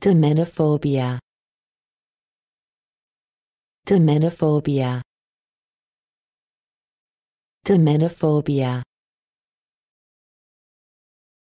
Domenophobia. Domenophobia. Domenophobia.